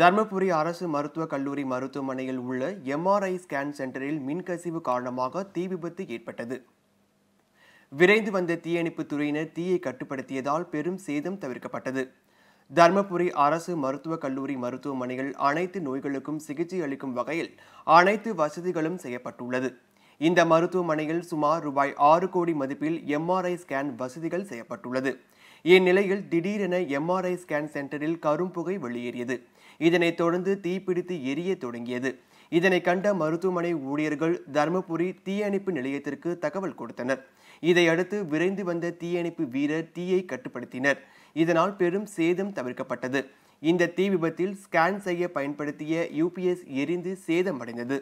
தர்மபுரி அரசு மருத்துவக் கல்லூரி மருத்துவமனையில் உள்ள எம்ஆர்ஐ ஸ்கேன் சென்டரில் மின்கசிவு காரணமாக தீ விபத்து ஏற்பட்டது விரைந்து வந்த தீயணைப்பு துறையினர் தீயை கட்டுப்படுத்தியதால் பெரும் சேதம் தவிர்க்கப்பட்டது தர்மபுரி அரசு மருத்துவக் கல்லூரி மருத்துவமனையில் அனைத்து நோய்களுக்கும் சிகிச்சை அளிக்கும் வகையில் அனைத்து வசதிகளும் செய்யப்பட்டுள்ளது இந்த மருத்துவமனையில் சுமார் ரூபாய் ஆறு கோடி மதிப்பில் எம்ஆர்ஐ ஸ்கேன் வசதிகள் செய்யப்பட்டுள்ளது இந்நிலையில் திடீரென எம்ஆர்ஐ ஸ்கேன் சென்டரில் கரும்புகை வெளியேறியது இதனைத் தொடர்ந்து தீப்பிடித்து எரிய தொடங்கியது இதனை கண்ட மருத்துவமனை ஊழியர்கள் தருமபுரி தீயணைப்பு நிலையத்திற்கு தகவல் கொடுத்தனர் இதையடுத்து விரைந்து வந்த தீயணைப்பு வீரர் தீயை கட்டுப்படுத்தினர் இதனால் பெரும் சேதம் தவிர்க்கப்பட்டது இந்த தீ விபத்தில் ஸ்கேன் செய்ய பயன்படுத்திய யூபிஎஸ் எரிந்து சேதமடைந்தது